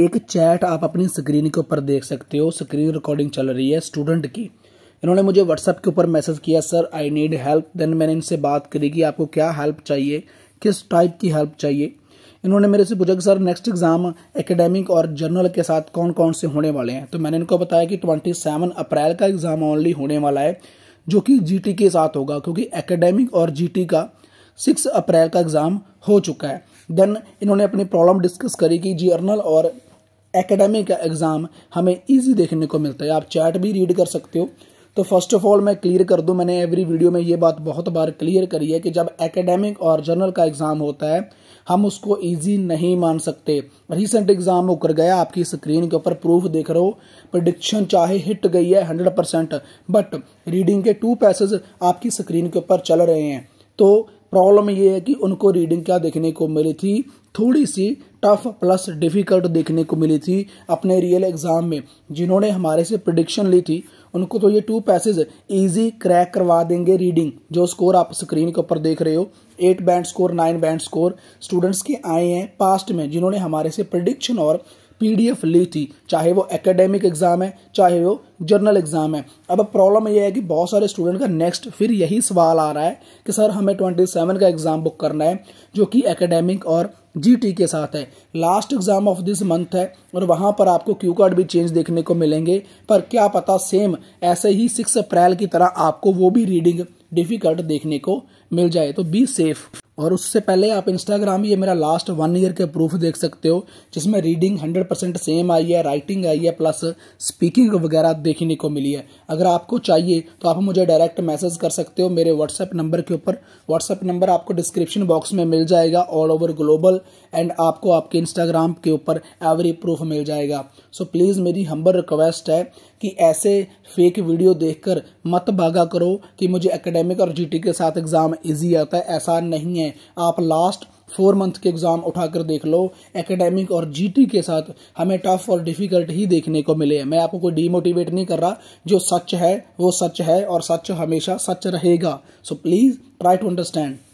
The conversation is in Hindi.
एक चैट आप अपनी स्क्रीन के ऊपर देख सकते हो स्क्रीन रिकॉर्डिंग चल रही है स्टूडेंट की इन्होंने मुझे व्हाट्सएप के ऊपर मैसेज किया sir I need help then मैंने इनसे बात करी कि आपको क्या हेल्प चाहिए किस टाइप की हेल्प चाहिए इन्होंने मेरे से पूछा कि सर नेक्स्ट एग्ज़ाम एकेडमिक और जर्नल के साथ कौन कौन से होने वाले हैं तो मैंने इनको बताया कि सेवन अप्रैल का एग्ज़ाम ऑनली होने वाला है जो कि जीटी के साथ होगा क्योंकि एकेडमिक और जीटी का सिक्स अप्रैल का एग्ज़ाम हो चुका है देन इन्होंने अपनी प्रॉब्लम डिस्कस करी कि जर्नल और एकेडमी का एग्ज़ाम हमें ईजी देखने को मिलता है आप चैट भी रीड कर सकते हो तो फर्स्ट ऑफ ऑल मैं क्लियर कर दूं मैंने एवरी वीडियो में ये बात बहुत बार क्लियर करी है कि जब एकेडमिक और जर्नल का एग्ज़ाम होता है हम उसको इजी नहीं मान सकते रिसेंट एग्ज़ाम होकर गया आपकी स्क्रीन के ऊपर प्रूफ देख रहे हो प्रडिक्शन चाहे हिट गई है हंड्रेड परसेंट बट रीडिंग के टू पैसेज आपकी स्क्रीन के ऊपर चल रहे हैं तो प्रॉब्लम ये है कि उनको रीडिंग क्या देखने को मिली थी थोड़ी सी टफ प्लस डिफ़िकल्ट देखने को मिली थी अपने रियल एग्ज़ाम में जिन्होंने हमारे से प्रडिक्शन ली थी उनको तो ये टू पैसेज इजी क्रैक करवा देंगे रीडिंग जो स्कोर आप स्क्रीन के ऊपर देख रहे हो eight band score nine band score students के आए हैं पास्ट में जिन्होंने हमारे से प्रडिक्शन और पीडीएफ ली थी चाहे वो एकेडमिक एग्जाम है चाहे वो जर्नल एग्जाम है अब प्रॉब्लम यह है कि बहुत सारे स्टूडेंट का नेक्स्ट फिर यही सवाल आ रहा है कि सर हमें ट्वेंटी सेवन का एग्जाम बुक करना है जो कि एकेडमिक और जीटी के साथ है last exam of this month है और वहां पर आपको क्यू कार्ड भी चेंज देखने को मिलेंगे पर क्या पता सेम ऐसे ही सिक्स अप्रैल की तरह आपको वो भी रीडिंग डिफिकल्ट देखने को मिल जाए तो बी सेफ और उससे पहले आप इंस्टाग्राम ये मेरा लास्ट वन ईयर के प्रूफ देख सकते हो जिसमें रीडिंग हंड्रेड परसेंट सेम आई है राइटिंग आई है प्लस स्पीकिंग वगैरह देखने को मिली है अगर आपको चाहिए तो आप मुझे डायरेक्ट मैसेज कर सकते हो मेरे व्हाट्सएप नंबर के ऊपर व्हाट्सएप नंबर आपको डिस्क्रिप्शन बॉक्स में मिल जाएगा ऑल ओवर ग्लोबल एंड आपको आपके इंस्टाग्राम के ऊपर एवरी प्रूफ मिल जाएगा सो so, प्लीज़ मेरी हम्बर रिक्वेस्ट है कि ऐसे फेक वीडियो देखकर मत भागा करो कि मुझे एकेडमिक और जीटी के साथ एग्ज़ाम इजी आता है ऐसा नहीं है हैं आप लास्ट फोर मंथ के एग्ज़ाम उठाकर देख लो एकेडमिक और जीटी के साथ हमें टफ और डिफ़िकल्ट ही देखने को मिले मैं आपको कोई डीमोटिवेट नहीं कर रहा जो सच है वो सच है और सच हमेशा सच रहेगा so please try to understand